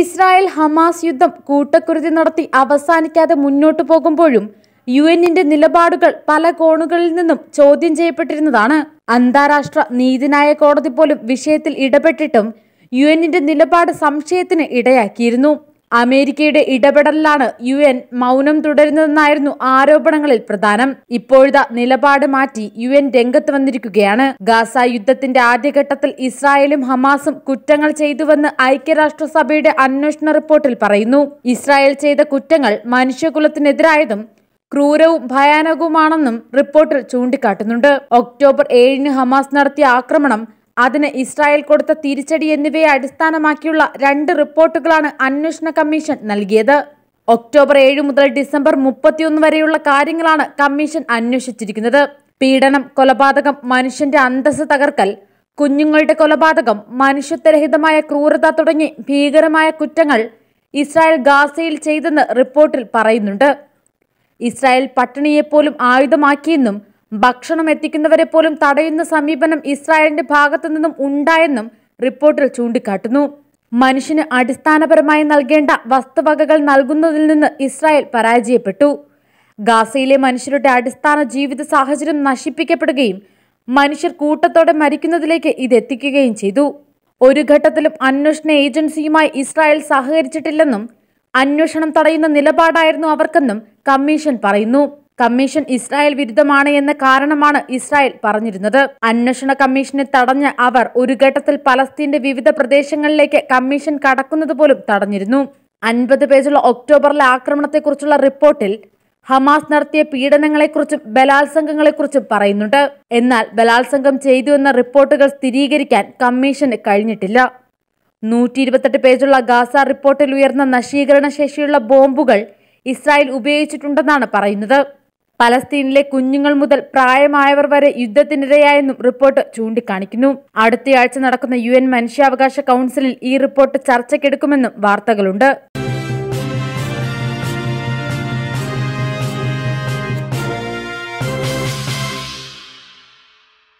Israel Hamas യുദ്ധം കൂട്ടക്കുരുതി നടത്തി അവസാനിക്കാതെ മുന്നോട്ടു പോകുമ്പോഴും യു എന്നിന്റെ നിലപാടുകൾ പല കോണുകളിൽ നിന്നും ചോദ്യം ചെയ്യപ്പെട്ടിരുന്നതാണ് അന്താരാഷ്ട്ര നീതിന്യായ കോടതി പോലും വിഷയത്തിൽ ഇടപെട്ടിട്ടും യു എന്നിന്റെ നിലപാട് സംശയത്തിന് ഇടയാക്കിയിരുന്നു അമേരിക്കയുടെ ഇടപെടലിലാണ് യു എൻ മൗനം തുടരുന്നതെന്നായിരുന്നു ആരോപണങ്ങളിൽ പ്രധാനം ഇപ്പോഴത്തെ നിലപാട് മാറ്റി യു എൻ രംഗത്ത് വന്നിരിക്കുകയാണ് ഗാസ യുദ്ധത്തിന്റെ ആദ്യഘട്ടത്തിൽ ഇസ്രായേലും ഹമാസും കുറ്റങ്ങൾ ചെയ്തുവെന്ന് ഐക്യരാഷ്ട്രസഭയുടെ അന്വേഷണ റിപ്പോർട്ടിൽ പറയുന്നു ഇസ്രായേൽ ചെയ്ത കുറ്റങ്ങൾ മനുഷ്യകുലത്തിനെതിരായതും ക്രൂരവും ഭയാനകവുമാണെന്നും റിപ്പോർട്ടിൽ ചൂണ്ടിക്കാട്ടുന്നുണ്ട് ഒക്ടോബർ ഏഴിന് ഹമാസ് നടത്തിയ ആക്രമണം അതിന് ഇസ്രായേൽ കൊടുത്ത തിരിച്ചടി എന്നിവയെ അടിസ്ഥാനമാക്കിയുള്ള രണ്ട് റിപ്പോർട്ടുകളാണ് അന്വേഷണ കമ്മീഷൻ നൽകിയത് ഒക്ടോബർ ഏഴ് മുതൽ ഡിസംബർ മുപ്പത്തിയൊന്ന് വരെയുള്ള കാര്യങ്ങളാണ് കമ്മീഷൻ അന്വേഷിച്ചിരിക്കുന്നത് പീഡനം കൊലപാതകം മനുഷ്യന്റെ അന്തസ് തകർക്കൽ കുഞ്ഞുങ്ങളുടെ കൊലപാതകം മനുഷ്യത്വരഹിതമായ ക്രൂരത തുടങ്ങി ഭീകരമായ കുറ്റങ്ങൾ ഇസ്രായേൽ ഗാസയിൽ ചെയ്തെന്ന് റിപ്പോർട്ടിൽ പറയുന്നുണ്ട് ഇസ്രായേൽ പട്ടിണിയെപ്പോലും ആയുധമാക്കിയെന്നും ഭക്ഷണം എത്തിക്കുന്നവരെ പോലും തടയുന്ന സമീപനം ഇസ്രായേലിന്റെ ഭാഗത്തു നിന്നും ഉണ്ടായെന്നും റിപ്പോർട്ടിൽ ചൂണ്ടിക്കാട്ടുന്നു മനുഷ്യന് അടിസ്ഥാനപരമായി നൽകേണ്ട വസ്തുവകകൾ നൽകുന്നതിൽ നിന്ന് ഇസ്രായേൽ പരാജയപ്പെട്ടു ഗാസയിലെ മനുഷ്യരുടെ അടിസ്ഥാന ജീവിത സാഹചര്യം നശിപ്പിക്കപ്പെടുകയും മനുഷ്യർ കൂട്ടത്തോടെ മരിക്കുന്നതിലേക്ക് ഇതെത്തിക്കുകയും ചെയ്തു ഒരു ഘട്ടത്തിലും അന്വേഷണ ഏജൻസിയുമായി ഇസ്രായേൽ സഹകരിച്ചിട്ടില്ലെന്നും അന്വേഷണം തടയുന്ന നിലപാടായിരുന്നു അവർക്കെന്നും കമ്മീഷൻ പറയുന്നു കമ്മീഷൻ ഇസ്രായേൽ വിരുദ്ധമാണ് എന്ന കാരണമാണ് ഇസ്രായേൽ പറഞ്ഞിരുന്നത് അന്വേഷണ കമ്മീഷനെ തടഞ്ഞ അവർ ഒരു ഘട്ടത്തിൽ പലസ്തീന്റെ വിവിധ പ്രദേശങ്ങളിലേക്ക് കമ്മീഷൻ കടക്കുന്നത് പോലും തടഞ്ഞിരുന്നു അൻപത് പേജുള്ള ഒക്ടോബറിലെ ആക്രമണത്തെക്കുറിച്ചുള്ള റിപ്പോർട്ടിൽ ഹമാസ് നടത്തിയ പീഡനങ്ങളെക്കുറിച്ചും ബലാത്സംഗങ്ങളെക്കുറിച്ചും പറയുന്നുണ്ട് എന്നാൽ ബലാത്സംഗം ചെയ്തു എന്ന റിപ്പോർട്ടുകൾ സ്ഥിരീകരിക്കാൻ കമ്മീഷന് കഴിഞ്ഞിട്ടില്ല നൂറ്റി ഇരുപത്തെട്ട് പേജുള്ള ഗാസ റിപ്പോർട്ടിൽ ഉയർന്ന നശീകരണ ശേഷിയുള്ള ബോംബുകൾ ഇസ്രായേൽ ഉപയോഗിച്ചിട്ടുണ്ടെന്നാണ് പറയുന്നത് പലസ്തീനിലെ കുഞ്ഞുങ്ങൾ മുതൽ പ്രായമായവർ വരെ യുദ്ധത്തിനിരയായെന്നും റിപ്പോർട്ട് ചൂണ്ടിക്കാണിക്കുന്നു അടുത്തയാഴ്ച നടക്കുന്ന യു എൻ മനുഷ്യാവകാശ കൗൺസിലിൽ ഈ റിപ്പോർട്ട് ചർച്ചയ്ക്കെടുക്കുമെന്നും വാർത്തകളുണ്ട്